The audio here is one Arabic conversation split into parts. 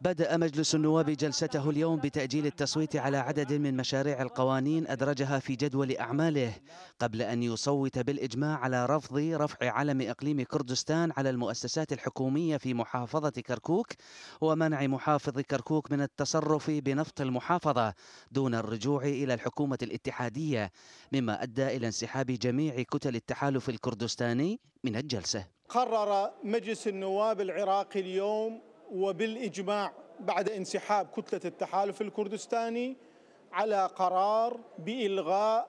بدأ مجلس النواب جلسته اليوم بتأجيل التصويت على عدد من مشاريع القوانين أدرجها في جدول أعماله قبل أن يصوت بالإجماع على رفض رفع علم إقليم كردستان على المؤسسات الحكومية في محافظة كركوك ومنع محافظ كركوك من التصرف بنفط المحافظة دون الرجوع إلى الحكومة الاتحادية مما أدى إلى انسحاب جميع كتل التحالف الكردستاني من الجلسة قرر مجلس النواب العراقي اليوم وبالإجماع بعد انسحاب كتلة التحالف الكردستاني على قرار بإلغاء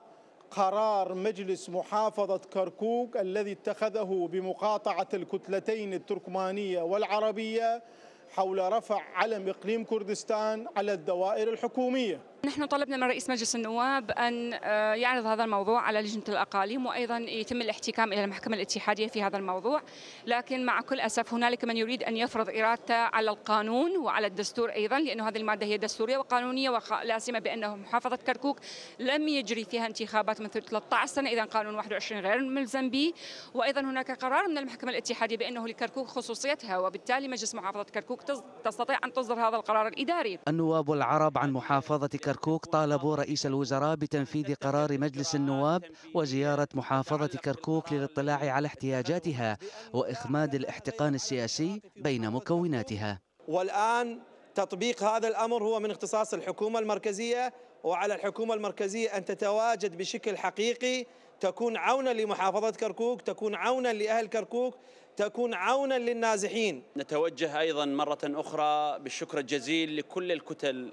قرار مجلس محافظة كركوك الذي اتخذه بمقاطعة الكتلتين التركمانية والعربية حول رفع علم إقليم كردستان على الدوائر الحكومية نحن طلبنا من رئيس مجلس النواب أن آه، يعرض هذا الموضوع على لجنة الأقاليم وأيضا يتم الاحتكام إلى المحكمة الاتحادية في هذا الموضوع لكن مع كل أسف هنالك من يريد أن يفرض إرادته على القانون وعلى الدستور أيضا لانه هذه المادة هي دستورية وقانونية ولازمة بأنه محافظة كركوك لم يجري فيها انتخابات منذ 13 سنة إذا قانون 21 غير ملزم به وأيضا هناك قرار من المحكمة الاتحادية بأنه لكركوك خصوصيتها وبالتالي مجلس محافظة كركوك تستطيع أن تصدر هذا القرار الإداري النواب العرب عن محافظة كركوك كركوك طالبوا رئيس الوزراء بتنفيذ قرار مجلس النواب وزيارة محافظة كركوك للاطلاع على احتياجاتها وإخماد الاحتقان السياسي بين مكوناتها والآن تطبيق هذا الأمر هو من اختصاص الحكومة المركزية وعلى الحكومة المركزية أن تتواجد بشكل حقيقي تكون عونا لمحافظة كركوك تكون عونا لأهل كركوك تكون عونا للنازحين نتوجه أيضا مرة أخرى بالشكر الجزيل لكل الكتل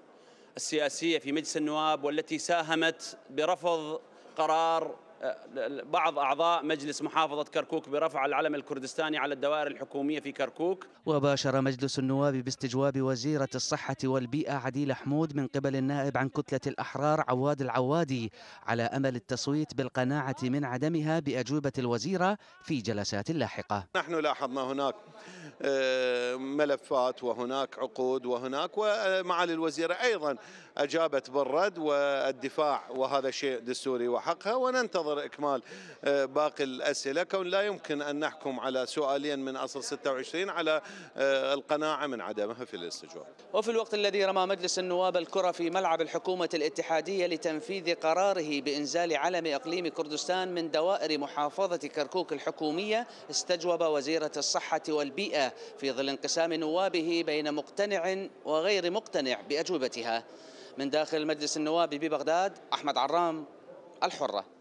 السياسية في مجلس النواب والتي ساهمت برفض قرار بعض أعضاء مجلس محافظة كركوك برفع العلم الكردستاني على الدوائر الحكومية في كركوك وباشر مجلس النواب باستجواب وزيرة الصحة والبيئة عديل حمود من قبل النائب عن كتلة الأحرار عواد العوادي على أمل التصويت بالقناعة من عدمها بأجوبة الوزيرة في جلسات لاحقة نحن لاحظنا هناك آه، ملفات وهناك عقود وهناك ومعالي الوزيرة أيضا أجابت بالرد والدفاع وهذا شيء دستوري وحقها وننتظر ننتظر إكمال آه، باقي الأسئلة كون لا يمكن أن نحكم على سؤالين من أصل 26 على آه، القناعة من عدمها في الاستجواب وفي الوقت الذي رمى مجلس النواب الكرة في ملعب الحكومة الاتحادية لتنفيذ قراره بإنزال علم إقليم كردستان من دوائر محافظة كركوك الحكومية استجوب وزيرة الصحة والبيئة في ظل انقسام نوابه بين مقتنع وغير مقتنع بأجوبتها من داخل مجلس النواب ببغداد أحمد عرام الحرة